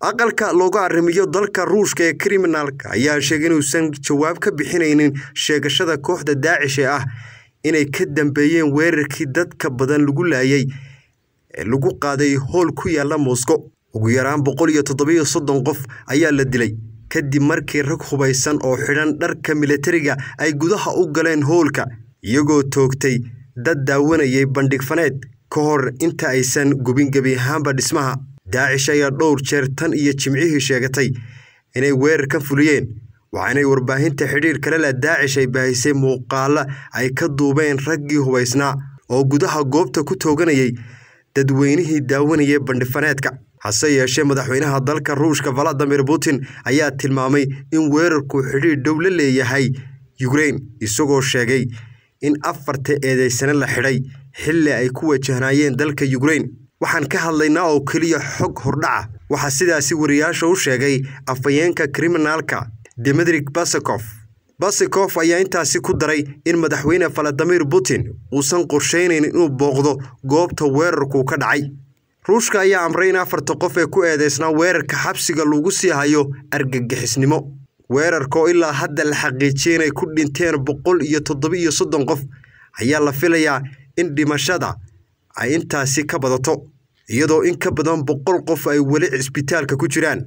aqalka looga arrimiyo dalka ruushka ee kriminaalka ayaa sheegay inuusan jawaab ka bixinaynin sheegashada kooxda daacish ee ah inay ka dambeeyeen weerarkii dadka badan lagu laayay ee lagu qaaday howl ku yaala moscow ugu yaraan boqol iyo toddobiyo soddon qof ayaa la dilay kadib markii rag hubaysan oo xidhan dharka milatariga ay gudaha u galeen hoolka iyagoo toogtay dad daawanayay bandhig faneed ka hor inta aysan gubin gebi ahaanba dhismaha daacish ayaa dhowr jeer tan iyo jimcihii sheegatay inay weerar ka fuliyeen waxaanay warbaahinta xidhiir kale leh daacish ay baahisay muuqaala ay ka duubeen raggii hubaysnaa oo gudaha goobta ku tooganayay dadweynihii daawanayay bandhifaneedka hase yeeshee madaxweynaha dalka ruushka valadimir putin ayaa tilmaamay in weerarku xidhiir dhow la leeyahay yukrein isagoo sheegay in afarta eedeysane la xidhay xilli ay ku wajahnaayeen dalka yukrein waxaan ka hadlaynaa oo keliya xog hordhaca ah. waxaa sidaasi wariyaasha u sheegay afhayeenka kriminaalka demetrik basakof basikof ayaa intaasi ku daray in madaxweyne valadimir putin uusan qorshaynayn inuu booqdo goobta weerarku ka dhacay ruushka ayaa amray in afarta qof ee ku eedeysnaa weerarka xabsiga lagu sii hayo argagixisnimo weerarka oo ilaa hadda la xaqiijiyay inay ku dhinteen boqol iyo toddoba iyo soddon qof ayaa la filayaa in dhimashada ay intaasi ka badato iyadoo in ka badan boqol qof ay weli cisbitaalka ku jiraan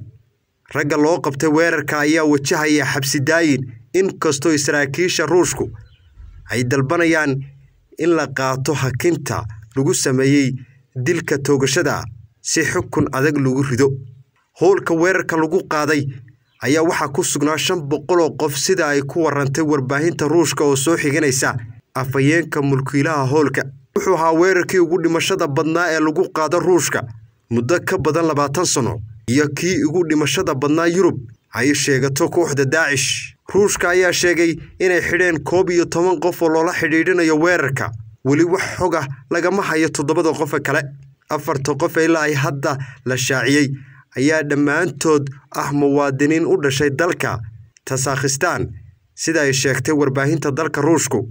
ragga loo qabtay weerarka ayaa wajahaya xabsidaayin inkastoo saraakiisha ruushku ay dalbanayaan in la qaato hakinta lagu sameeyey dilka toogashada si xukun adag lagu rido howlka weerarka lagu qaaday ayaa waxaa ku sugnaa shan boqoloo qof sida ay ku warantay warbaahinta ruushka oo soo xiganaysa afhayeenka mulkiilaha howlka wuxuu ahaa weerarkii ugu dhimashada badnaa ee lagu qaado ruushka muddo ka badan labaatan sano iyo kii ugu dhimashada badnaa yurub ay sheegato kooxda daacish ruushka ayaa sheegay inay xidheen koob iyo toban qof oo loola xidhiidhinayo weerarka weli wax xog ah lagama hayo toddobada qofe kale afarta qof ee ilaa ay hadda la shaaciyey ayaa dhammaantood ah muwaadiniin u dhashay dalka tasaakhistaan sida ay sheegtay warbaahinta dalka ruushku